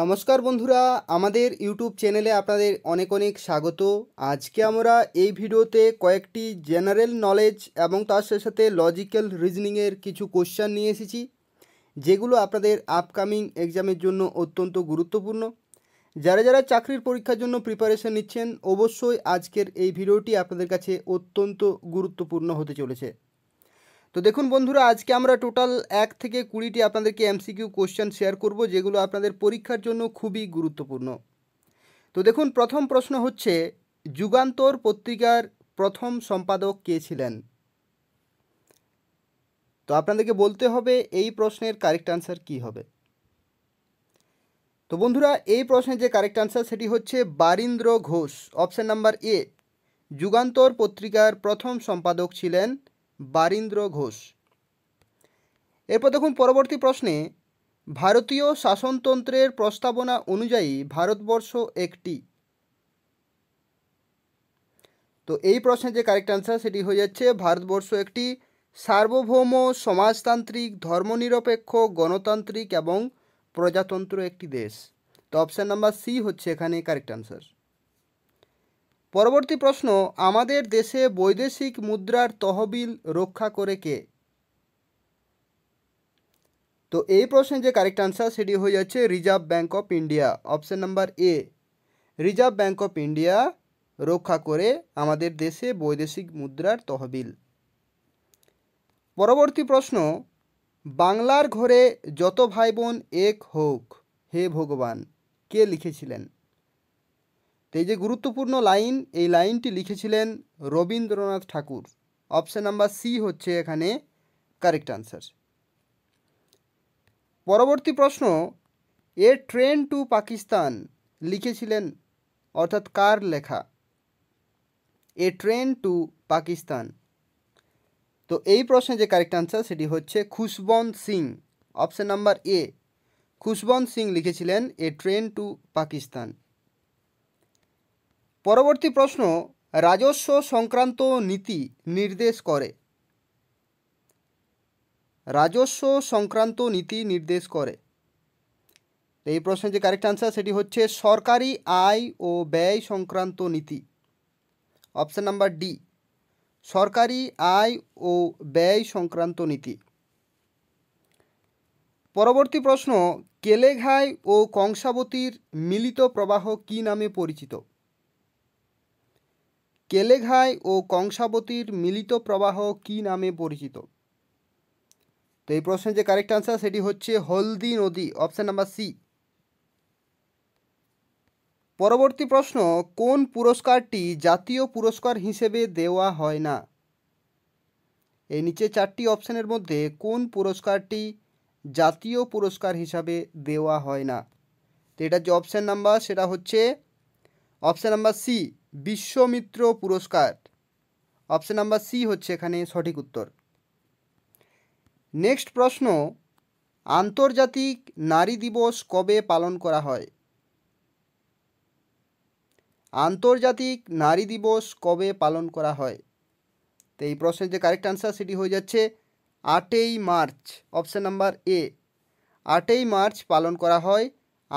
নমস্কার বন্ধুরা আমাদের ইউটিউব চ্যানেলে আপনাদের অনেক অনেক স্বাগত আজকে আমরা এই ভিডিওতে কয়েকটি জেনারেল নলেজ এবং তার সাথে সাথে লজিক্যাল রিজনিংয়ের কিছু কোশ্চান নিয়ে এসেছি যেগুলো আপনাদের আপকামিং এক্সামের জন্য অত্যন্ত গুরুত্বপূর্ণ যারা যারা চাকরির পরীক্ষার জন্য প্রিপারেশন নিচ্ছেন অবশ্যই আজকের এই ভিডিওটি আপনাদের কাছে অত্যন্ত গুরুত্বপূর্ণ হতে চলেছে তো দেখুন বন্ধুরা আজকে আমরা টোটাল এক থেকে কুড়িটি আপনাদেরকে এমসিকিউ কোশ্চেন শেয়ার করব যেগুলো আপনাদের পরীক্ষার জন্য খুবই গুরুত্বপূর্ণ তো দেখুন প্রথম প্রশ্ন হচ্ছে যুগান্তর পত্রিকার প্রথম সম্পাদক কে ছিলেন তো আপনাদেরকে বলতে হবে এই প্রশ্নের কারেক্ট আনসার কি হবে তো বন্ধুরা এই প্রশ্নের যে কারেক্ট আনসার সেটি হচ্ছে Barindra Ghosh option number A Jugantar পত্রিকার প্রথম সম্পাদক ছিলেন বারীন্দ্র ঘোষ এরপর দেখুন পরবর্তী প্রশ্নে ভারতীয় শাসনতন্ত্রের প্রস্তাবনা অনুযায়ী ভারতবর্ষ একটি তো এই প্রশ্নে যে কারেক্ট অ্যান্সার সেটি হয়ে যাচ্ছে ভারতবর্ষ একটি সার্বভৌম সমাজতান্ত্রিক ধর্মনিরপেক্ষ গণতান্ত্রিক এবং প্রজাতন্ত্র একটি দেশ তো অপশান নাম্বার সি হচ্ছে এখানে কারেক্ট অ্যান্সার পরবর্তী প্রশ্ন আমাদের দেশে বৈদেশিক মুদ্রার তহবিল রক্ষা করে কে তো এই প্রশ্নের যে কারেক্ট আনসার সেটি হয়ে যাচ্ছে Reserve Bank of India option number A Reserve Bank of India রক্ষা করে আমাদের দেশে বৈদেশিক মুদ্রার তহবিল পরবর্তী প্রশ্ন বাংলার ঘরে যত ভাই বোন এক হোক হে ভগবান কে লিখেছিলেন তো এই যে গুরুত্বপূর্ণ লাইন এই লাইনটি লিখেছিলেন Rabindranath Tagore option number C হচ্ছে এখানে কারেক্ট আনসার পরবর্তী প্রশ্ন এ ট্রেন টু পাকিস্তান লিখেছিলেন অর্থাৎ কার লেখা এ ট্রেন টু পাকিস্তান তো এই প্রশ্নে যে কারেক্ট আনসার সেটি হচ্ছে Khushwant Singh option number A Khushwant Singh লিখেছিলেন এ ট্রেন টু পাকিস্তান পরবর্তী প্রশ্ন রাজস্ব সংক্রান্ত নীতি নির্দেশ করে রাজস্ব সংক্রান্ত নীতি নির্দেশ করে এই প্রশ্নের যে কারেক্ট আনসার সেটি হচ্ছে সরকারি আয় ও ব্যয় সংক্রান্ত নীতি অপশান নাম্বার ডি সরকারি আয় ও ব্যয় সংক্রান্ত নীতি পরবর্তী প্রশ্ন কেলেঘাই ও কংসাবতীর মিলিত প্রবাহ কি নামে পরিচিত কেলেঘাই ও কংসাবতীর মিলিত প্রবাহ কি নামে পরিচিত তো এই প্রশ্নের যে কারেক্ট আনসার সেটি হচ্ছে হলদি নদী অপশান নাম্বার সি পরবর্তী প্রশ্ন কোন পুরস্কারটি জাতীয় পুরস্কার হিসেবে দেওয়া হয় না এই নিচে চারটি অপশানের মধ্যে কোন পুরস্কারটি জাতীয় পুরস্কার হিসাবে দেওয়া হয় না তো এটার যে অপশান নাম্বার সেটা হচ্ছে অপশান নাম্বার সি বিশ্বমিত্র পুরস্কার অপশন নাম্বার সি হচ্ছে এখানে সঠিক উত্তর নেক্সট প্রশ্ন আন্তর্জাতিক নারী দিবস কবে পালন করা হয় আন্তর্জাতিক নারী দিবস কবে পালন করা হয় তো এই প্রশ্নের যে কারেক্ট আনসার সেটি হয়ে যাচ্ছে আটই মার্চ অপশান নাম্বার এ আটই মার্চ পালন করা হয়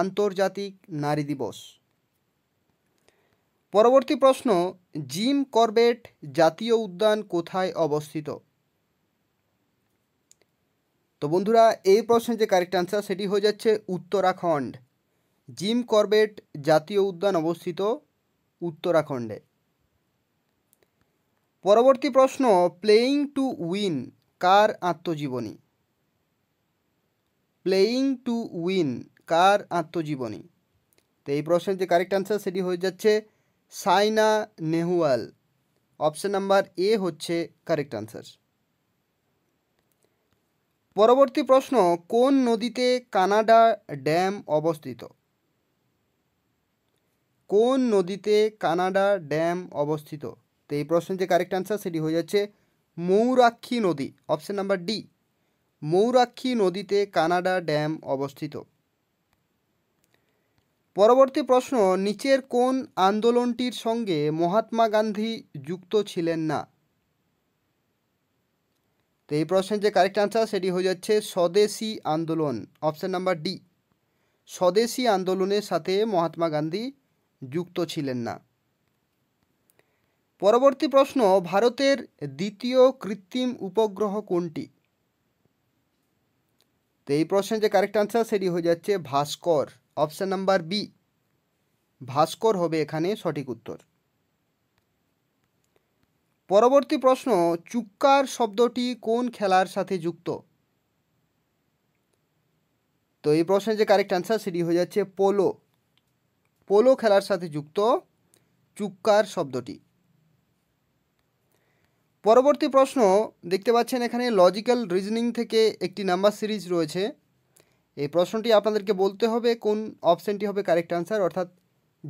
আন্তর্জাতিক নারী দিবস পরবর্তী প্রশ্ন জিম করবেট জাতীয় উদ্যান কোথায় অবস্থিত তো বন্ধুরা এই প্রশ্নের যে কারেক্ট আনসার সেটি হয়ে যাচ্ছে উত্তরাখণ্ড জিম করবেট জাতীয় উদ্যান অবস্থিত উত্তরাখণ্ডে পরবর্তী প্রশ্ন প্লেয়িং টু উইন কার আত্মজীবনী প্লেয়িং টু উইন কার আত্মজীবনী তো এই প্রশ্নের যে কারেক্ট আনসার সেটি হয়ে যাচ্ছে Saina Nehwal option number A হচ্ছে কারেক্ট আনসার পরবর্তী প্রশ্ন কোন নদীতে কানাডা ড্যাম অবস্থিত কোন নদীতে কানাডা ড্যাম অবস্থিত তো এই প্রশ্নের যে কারেক্ট আনসার সেটি হয়ে যাচ্ছে মৌরাক্ষী নদী অপশন নাম্বার ডি মৌরাক্ষী নদীতে কানাডা ড্যাম অবস্থিত পরবর্তী প্রশ্ন নিচের কোন আন্দোলনটির সঙ্গে মহাত্মা গান্ধী যুক্ত ছিলেন না তো এই প্রশ্নের যে কারেক্ট আনসার সেটি হয়ে যাচ্ছে স্বদেশি আন্দোলন অপশান নাম্বার ডি স্বদেশি আন্দোলনের সাথে মহাত্মা গান্ধী যুক্ত ছিলেন না পরবর্তী প্রশ্ন ভারতের দ্বিতীয় কৃত্রিম উপগ্রহ কোনটি তো এই প্রশ্নের যে কারেক্ট আনসার সেটি হয়ে যাচ্ছে Bhaskar option number B Bhaskar হবে এখানে সঠিক উত্তর পরবর্তী প্রশ্ন চুক্কার শব্দটি কোন খেলার সাথে যুক্ত তো এই প্রশ্নের যে কারেক্ট অ্যান্সার সেটি হয়ে যাচ্ছে পোলো পোলো খেলার সাথে যুক্ত চুক্কার শব্দটি পরবর্তী প্রশ্ন দেখতে পাচ্ছেন এখানে লজিক্যাল রিজনিং থেকে একটি নাম্বার সিরিজ রয়েছে এই প্রশ্নটি আপনাদেরকে বলতে হবে কোন অপশানটি হবে কারেক্ট আনসার অর্থাৎ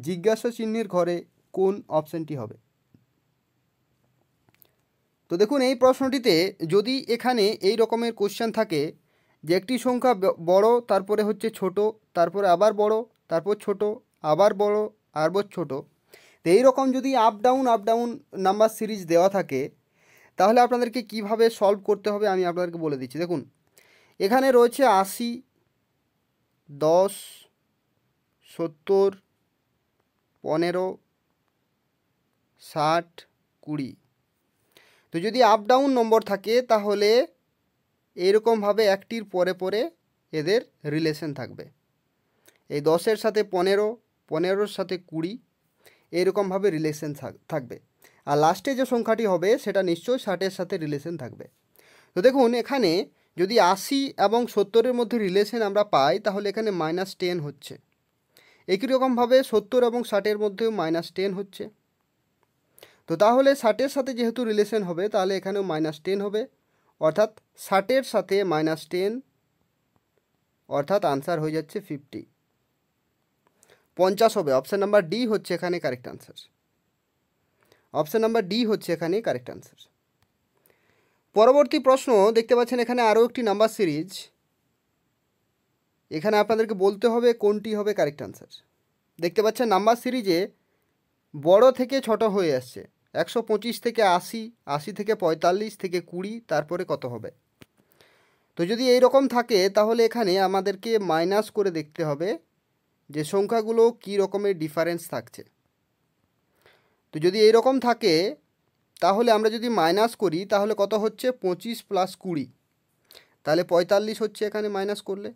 জিজ্ঞাসা চিহ্নের ঘরে কোন অপশানটি হবে তো দেখুন এই প্রশ্নটিতে যদি এখানে এই রকমের কোশ্চেন থাকে যে একটি সংখ্যা বড় তারপরে হচ্ছে ছোট তারপরে আবার বড় তারপর ছোট আবার বড় বড় ছোট তো রকম যদি up down up down number series দেওয়া থাকে তাহলে আপনাদেরকে কিভাবে সলভ করতে হবে আমি আপনাদেরকে বলে দিচ্ছি দেখুন এখানে রয়েছে আশি দশ সত্তর পনেরো ষাট কুড়ি তো যদি আপ ডাউন নম্বর থাকে তাহলে এইরকমভাবে একটির পরে পরে এদের রিলেশন থাকবে এই দশের সাথে পনেরো পনেরোর সাথে কুড়ি এরকমভাবে রিলেশন থাকবে আর লাস্টে যে সংখ্যাটি হবে সেটা নিশ্চয়ই ষাটের সাথে রিলেশন থাকবে তো দেখুন এখানে যদি আশি এবং সত্তরের মধ্যে রিলেশন আমরা পাই তাহলে এখানে মাইনাস টেন হচ্ছে একই রকমভাবে সত্তর এবং ষাটের মধ্যেও মাইনাস টেন হচ্ছে তো তাহলে ষাটের সাথে যেহেতু রিলেশন হবে তাহলে এখানেও মাইনাস টেন হবে অর্থাৎ ষাটের সাথে মাইনাস টেন অর্থাৎ আনসার হয়ে যাচ্ছে ফিফটি পঞ্চাশ হবে অপশান নাম্বার ডি হচ্ছে এখানে correct answer option number D হচ্ছে এখানে কারেক্ট আনসার পরবর্তী প্রশ্ন দেখতে পাচ্ছেন এখানে আরও একটি নাম্বার সিরিজ এখানে আপনাদেরকে বলতে হবে কোনটি হবে কারেক্ট আনসার দেখতে পাচ্ছেন নাম্বার সিরিজে বড় থেকে ছোট হয়ে আসছে একশো পঁচিশ থেকে আশি আশি থেকে পঁয়তাল্লিশ থেকে কুড়ি তারপরে কত হবে তো যদি এই রকম থাকে তাহলে এখানে আমাদেরকে মাইনাস করে দেখতে হবে যে সংখ্যাগুলো কী রকমের ডিফারেন্স থাকছে তো যদি এই রকম থাকে তাহলে আমরা যদি মাইনাস করি তাহলে কত হচ্ছে পঁচিশ প্লাস কুড়ি তাহলে পঁয়তাল্লিশ হচ্ছে এখানে মাইনাস করলে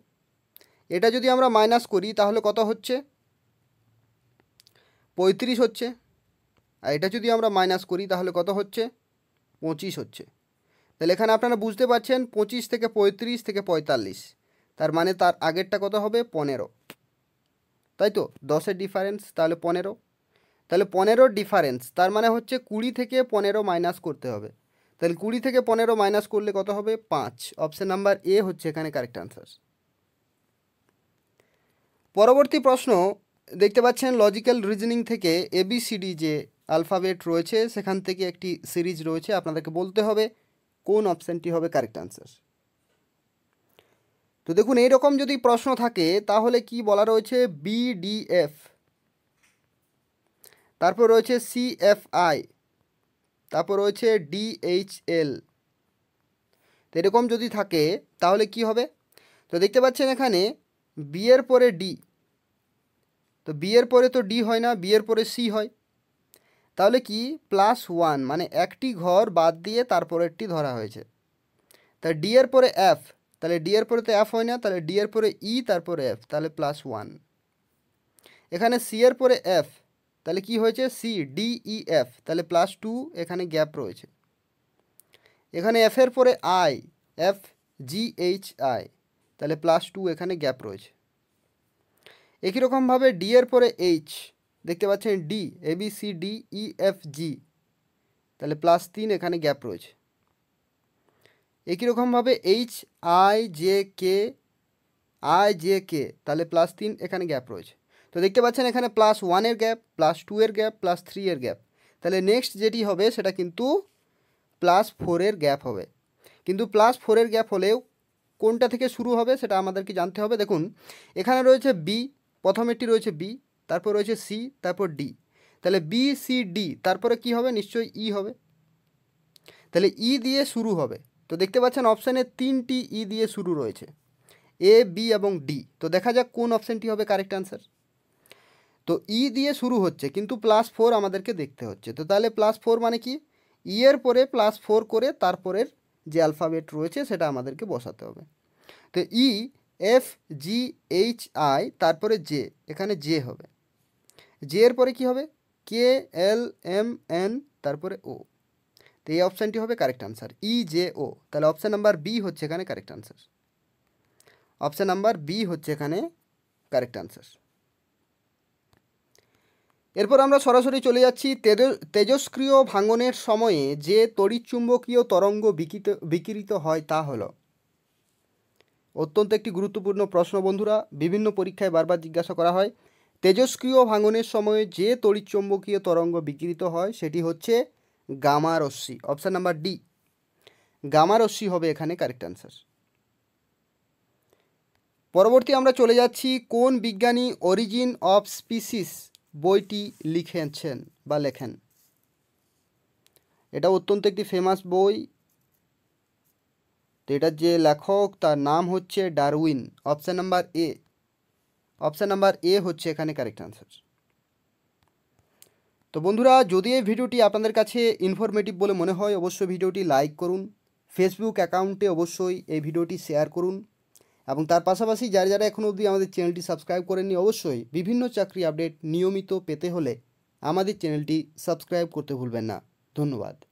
এটা যদি আমরা মাইনাস করি তাহলে কত হচ্ছে পঁয়ত্রিশ হচ্ছে আর এটা যদি আমরা মাইনাস করি তাহলে কত হচ্ছে পঁচিশ হচ্ছে তাহলে এখানে আপনারা বুঝতে পারছেন পঁচিশ থেকে পঁয়ত্রিশ থেকে পঁয়তাল্লিশ তার মানে তার আগেরটা কত হবে পনেরো তাই তো দশের ডিফারেন্স তাহলে পনেরো তাহলে পনেরো ডিফারেন্স তার মানে হচ্ছে কুড়ি থেকে পনেরো মাইনাস করতে হবে তাহলে কুড়ি থেকে পনেরো মাইনাস করলে কত হবে পাঁচ অপশান নাম্বার এ হচ্ছে এখানে কারেক্ট আনসার পরবর্তী প্রশ্ন দেখতে পাচ্ছেন লজিক্যাল রিজনিং থেকে এবিসিডি যে আলফাবেট রয়েছে সেখান থেকে একটি সিরিজ রয়েছে আপনাদেরকে বলতে হবে কোন অপশানটি হবে কারেক্ট আনসার তো দেখুন এইরকম যদি প্রশ্ন থাকে তাহলে কি বলা রয়েছে বিডিএফ তারপর রয়েছে সিএফআই তারপর রয়েছে ডিএইচএল তো এরকম যদি থাকে তাহলে কি হবে তো দেখতে পাচ্ছেন এখানে বিয়ের পরে ডি তো বিয়ের পরে তো ডি হয় না বিয়ের পরে সি হয় তাহলে কি প্লাস ওয়ান মানে একটি ঘর বাদ দিয়ে তারপরেরটি ধরা হয়েছে তা ডি এর পরে এফ তাহলে ডি এর পরে তো এফ হয় না তাহলে ডি এর পরে ই e, তারপরে এফ তাহলে প্লাস ওয়ান এখানে সি এর পরে এফ তাহলে কি হয়েছে সি ডি ই এফ তাহলে প্লাস টু এখানে গ্যাপ রয়েছে এখানে এফের পরে I F G H I তাহলে প্লাস টু এখানে গ্যাপ রয়েছে একই রকমভাবে ডি এর পরে এইচ দেখতে পাচ্ছেন D A B C D E F G তাহলে প্লাস তিন এখানে গ্যাপ রয়েছে একই রকমভাবে H I J K I J K তাহলে প্লাস তিন এখানে গ্যাপ রয়েছে তো দেখতে পাচ্ছেন এখানে প্লাস ওয়ানের গ্যাপ প্লাস টুয়ের গ্যাপ প্লাস থ্রি এর গ্যাপ তাহলে নেক্সট যেটি হবে সেটা কিন্তু প্লাস ফোরের গ্যাপ হবে কিন্তু প্লাস ফোরের গ্যাপ হলেও কোনটা থেকে শুরু হবে সেটা আমাদেরকে জানতে হবে দেখুন এখানে রয়েছে বি প্রথম একটি রয়েছে বি তারপর রয়েছে সি তারপর ডি তাহলে বি সি ডি তারপরে কি হবে নিশ্চয়ই ই e হবে তাহলে ই e দিয়ে শুরু হবে তো দেখতে পাচ্ছেন অপশানে তিনটি ই e দিয়ে শুরু রয়েছে এ বি এবং ডি তো দেখা যাক কোন অপশানটি হবে কারেক্ট অ্যান্সার তো ই e দিয়ে শুরু হচ্ছে কিন্তু প্লাস ফোর আমাদেরকে দেখতে হচ্ছে তো তাহলে প্লাস ফোর মানে কি ইয়ের e পরে প্লাস ফোর করে তারপরের যে অ্যালফাবেট রয়েছে সেটা আমাদেরকে বসাতে হবে তো E F G H I তারপরে জে এখানে জে হবে জে এর পরে কী হবে কে এল এম এন তারপরে ও তো এই অপশানটি হবে correct answer E J O তাহলে অপশান নাম্বার বি হচ্ছে এখানে correct answer option number B হচ্ছে এখানে কারেক্ট আনসার এরপর আমরা সরাসরি চলে যাচ্ছি তেজ তেজস্ক্রিয় ভাঙনের সময়ে যে তড়িৎচুম্বকীয় তরঙ্গ বিকৃত বিকৃত হয় তা হলো অত্যন্ত একটি গুরুত্বপূর্ণ প্রশ্ন বন্ধুরা বিভিন্ন পরীক্ষায় বারবার জিজ্ঞাসা করা হয় তেজস্ক্রিয় ভাঙনের সময়ে যে তড়িৎচুম্বকীয় তরঙ্গ বিকৃত হয় সেটি হচ্ছে গামারশ্মি অপশান নাম্বার ডি গামারশ্মি হবে এখানে কারেক্ট অ্যান্সার পরবর্তী আমরা চলে যাচ্ছি কোন বিজ্ঞানী অরিজিন অফ স্পিসিস বইটি লিখেছেন বা লেখেন এটা অত্যন্ত একটি ফেমাস বই তো এটার যে লেখক তার নাম হচ্ছে Darwin option number A option number A হচ্ছে এখানে কারেক্ট আনসার তো বন্ধুরা যদি এই ভিডিওটি আপনাদের কাছে ইনফরমেটিভ বলে মনে হয় অবশ্যই ভিডিওটি লাইক করুন ফেসবুক অ্যাকাউন্টে অবশ্যই এই ভিডিওটি শেয়ার করুন এবং তার পাশাপাশি যারা যারা এখনও অবধি আমাদের চ্যানেলটি সাবস্ক্রাইব করেননি অবশ্যই বিভিন্ন চাকরি আপডেট নিয়মিত পেতে হলে আমাদের চ্যানেলটি সাবস্ক্রাইব করতে ভুলবেন না ধন্যবাদ